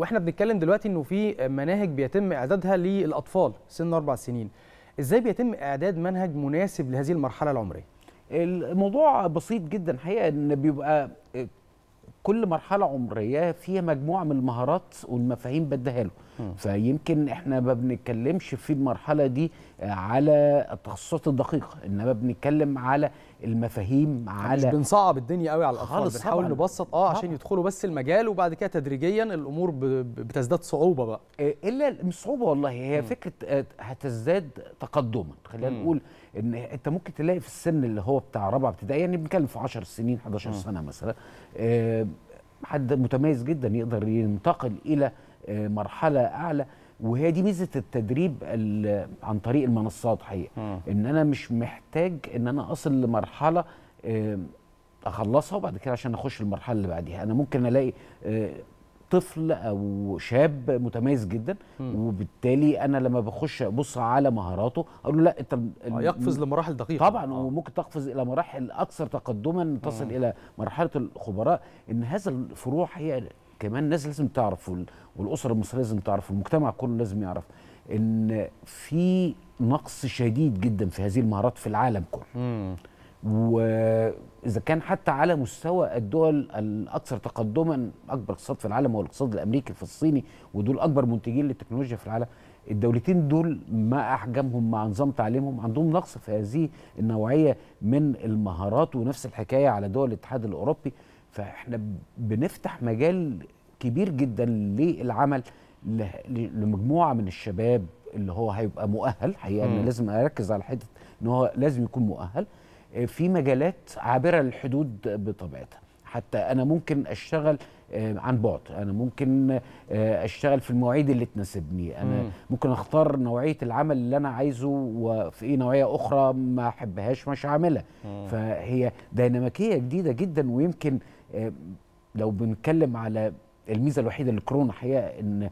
واحنا بنتكلم دلوقتي انه في مناهج بيتم اعدادها للاطفال سن اربع سنين ازاي بيتم اعداد منهج مناسب لهذه المرحله العمريه الموضوع بسيط جدا حقيقه ان بيبقى كل مرحله عمريه فيها مجموعه من المهارات والمفاهيم بديها له فيمكن احنا ما بنتكلمش في المرحله دي على التخصصات الدقيقه انما بنتكلم على المفاهيم على مش بنصعب الدنيا قوي على الاطفال بنحاول نبسط اه عشان يدخلوا بس المجال وبعد كده تدريجيا الامور بتزداد صعوبه بقى آه، الا مش صعوبه والله هي م. فكره آه، هتزداد تقدما خلينا نقول ان انت ممكن تلاقي في السن اللي هو بتاع رابعه ابتدائي يعني بنتكلم في 10 سنين 11 م. سنه مثلا آه، حد متميز جدا يقدر ينتقل الى مرحله اعلى وهي دي ميزه التدريب عن طريق المنصات حقيقه ان انا مش محتاج ان انا اصل لمرحله اخلصها وبعد كده عشان اخش المرحله اللي بعديها انا ممكن الاقي آه، طفل او شاب متميز جدا م. وبالتالي انا لما بخش ابص على مهاراته اقول له لا انت آه، يقفز لمراحل دقيقه طبعا آه. وممكن تقفز الى مراحل اكثر تقدما تصل م. الى مرحله الخبراء ان هذا الفروع هي كمان الناس لازم تعرف والاسره المصريه لازم تعرف والمجتمع كله لازم يعرف ان في نقص شديد جدا في هذه المهارات في العالم كله واذا كان حتى على مستوى الدول الاكثر تقدما اكبر اقتصاد في العالم هو الاقتصاد الامريكي في الصيني ودول اكبر منتجين للتكنولوجيا في العالم الدولتين دول ما احجمهم مع نظام تعليمهم عندهم نقص في هذه النوعيه من المهارات ونفس الحكايه على دول الاتحاد الاوروبي فاحنا بنفتح مجال كبير جدا للعمل لمجموعه من الشباب اللي هو هيبقى مؤهل حقيقه انا لازم اركز على حته ان هو لازم يكون مؤهل آه، في مجالات عابره للحدود بطبيعتها حتى انا ممكن اشتغل آه، عن بعد انا ممكن آه، اشتغل في المواعيد اللي تناسبني انا مم. ممكن اختار نوعيه العمل اللي انا عايزه وفي ايه نوعيه اخرى ما احبهاش مش عاملها فهي ديناميكيه جديده جدا ويمكن لو بنتكلم على الميزه الوحيده للكورونا حقيقه ان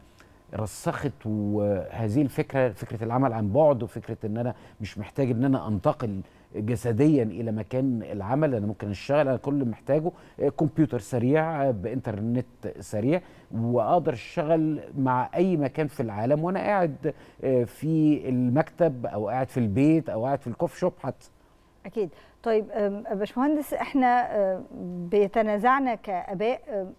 رسخت وهذه الفكره فكره العمل عن بعد وفكره ان انا مش محتاج ان انا انتقل جسديا الى مكان العمل انا ممكن اشتغل انا كل محتاجه كمبيوتر سريع بانترنت سريع واقدر اشتغل مع اي مكان في العالم وانا قاعد آه، في المكتب او قاعد في البيت او قاعد في الكوف شوب حتى اكيد طيب باشمهندس احنا بيتنازعنا كاباء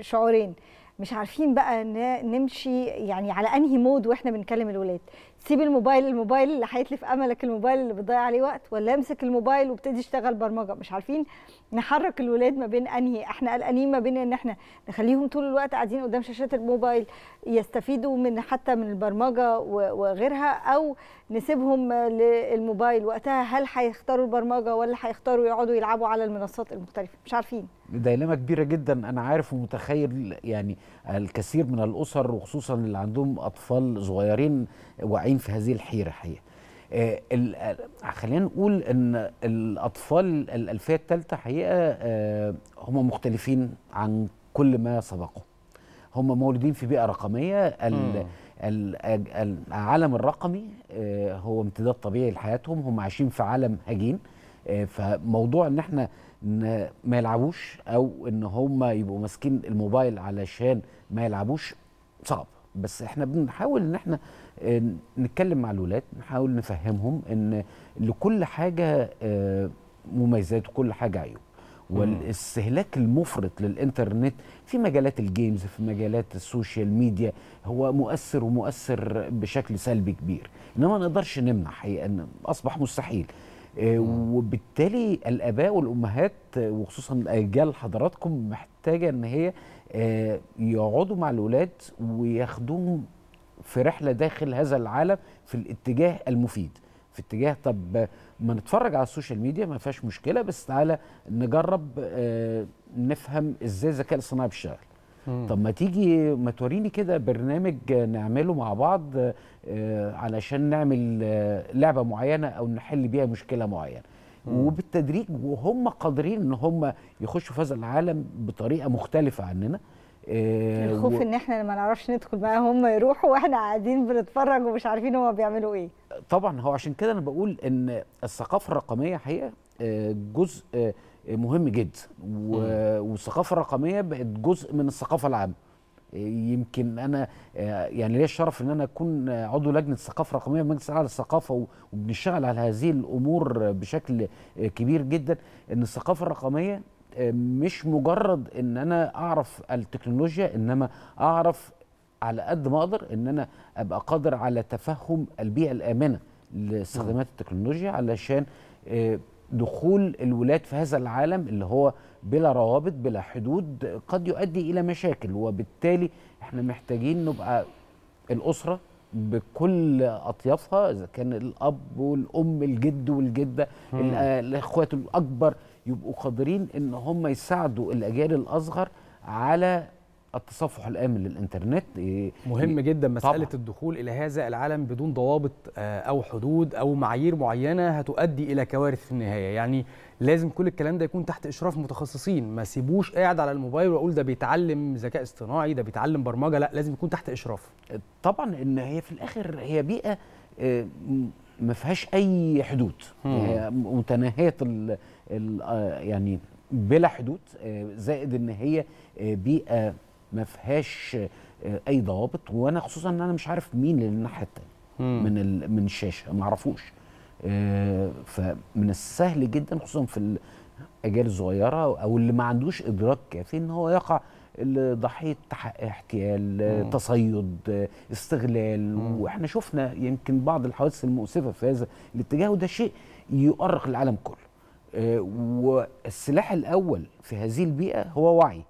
شعورين مش عارفين بقى نمشي يعني على انهي مود واحنا بنكلم الولاد سيب الموبايل الموبايل اللي هيتلف املك الموبايل اللي بتضيع عليه وقت ولا امسك الموبايل وابتدي اشتغل برمجه مش عارفين نحرك الولاد ما بين انهي احنا قلقانين ما بين ان احنا نخليهم طول الوقت قاعدين قدام شاشات الموبايل يستفيدوا من حتى من البرمجه وغيرها او نسيبهم للموبايل وقتها هل هيختاروا البرمجه ولا هيختاروا يقعدوا يلعبوا على المنصات المختلفه مش عارفين ديلما كبيره جدا انا عارف ومتخيل يعني الكثير من الاسر وخصوصا اللي عندهم اطفال صغيرين واعيين في هذه الحيره حقيقه آه، آه، خلينا نقول ان الاطفال الالفيه الثالثه حقيقه آه، هم مختلفين عن كل ما سبقه هم مولودين في بيئه رقميه العالم الرقمي هو امتداد طبيعي لحياتهم هم عايشين في عالم هجين فموضوع ان احنا ما يلعبوش او ان هم يبقوا ماسكين الموبايل علشان ما يلعبوش صعب بس احنا بنحاول ان احنا آه، نتكلم مع الولاد نحاول نفهمهم ان لكل حاجه آه، مميزات وكل حاجه عيوب والاستهلاك المفرط للانترنت في مجالات الجيمز في مجالات السوشيال ميديا هو مؤثر ومؤثر بشكل سلبي كبير انما ما نقدرش نمنع حقيقه ان اصبح مستحيل آه، وبالتالي الاباء والامهات وخصوصا اجيال حضراتكم محتاجه ان هي آه، يقعدوا مع الولاد وياخدوهم في رحله داخل هذا العالم في الاتجاه المفيد في اتجاه طب ما نتفرج على السوشيال ميديا ما فيهاش مشكله بس تعالى نجرب آه، نفهم ازاي الذكاء الصناعي بيشتغل طب ما تيجي ما توريني كده برنامج نعمله مع بعض آه، علشان نعمل لعبه معينه او نحل بيها مشكله معينه وبالتدريج وهم قادرين ان هم يخشوا في هذا العالم بطريقه مختلفه عننا آه، الخوف و... ان احنا ما نعرفش ندخل بقى هم يروحوا واحنا قاعدين بنتفرج ومش عارفين هم بيعملوا ايه طبعا هو عشان كده انا بقول ان الثقافه الرقميه حقيقه آه، جزء آه، مهم جدا والثقافه الرقميه بقت جزء من الثقافه العامه يمكن انا آه، يعني ليا الشرف ان انا اكون عضو لجنه الثقافه الرقميه في مجلس الاعلى للثقافه وبنشتغل على هذه الامور بشكل كبير جدا ان الثقافه الرقميه آه، مش مجرد ان انا اعرف التكنولوجيا انما اعرف على قد ما اقدر ان انا ابقى قادر على تفهم البيئه الامنه لاستخدامات التكنولوجيا علشان آه، دخول الولاد في هذا العالم اللي هو بلا روابط بلا حدود قد يؤدي الى مشاكل وبالتالي احنا محتاجين نبقى الاسره بكل اطيافها اذا كان الاب والام الجد والجده آه، الاخوات الاكبر يبقوا قادرين ان هم يساعدوا الاجيال الاصغر على التصفح الامن للانترنت إيه، مهم جدا مساله طبعًا. الدخول الى هذا العالم بدون ضوابط آه، او حدود او معايير معينه هتؤدي الى كوارث في النهايه يعني لازم كل الكلام ده يكون تحت اشراف متخصصين ما سيبوش قاعد على الموبايل واقول ده بيتعلم ذكاء اصطناعي ده بيتعلم برمجه لا لازم يكون تحت اشراف طبعا ان هي في الاخر هي بيئه آه، ما فيهاش اي حدود متناهيه آه، يعني بلا حدود زائد ان هي بيئه ما فيهاش آه، اي ضوابط وانا خصوصا ان انا مش عارف مين اللي الناحيه الثانيه من من الشاشه ما اعرفوش آه، فمن السهل جدا خصوصا في الاجيال الصغيره او اللي ما عندوش ادراك كافي ان هو يقع ضحيه احتيال تصيد استغلال مم. واحنا شفنا يمكن بعض الحوادث المؤسفه في هذا الاتجاه وده شيء يؤرق العالم كله آه، والسلاح الاول في هذه البيئه هو وعي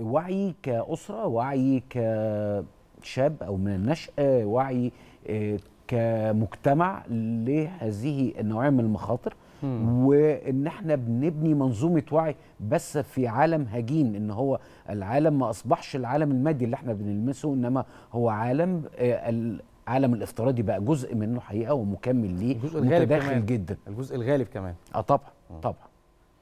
وعي كأسرة وعي كشاب أو من النشأة وعي آه، كمجتمع لهذه النوعية من المخاطر وان احنا بنبني منظومه وعي بس في عالم هجين ان هو العالم ما اصبحش العالم المادي اللي احنا بنلمسه انما هو عالم آه، العالم الافتراضي بقى جزء منه حقيقه ومكمل ليه الجزء الغالب كمان. جدا الجزء الغالب كمان اه طبعا طبعا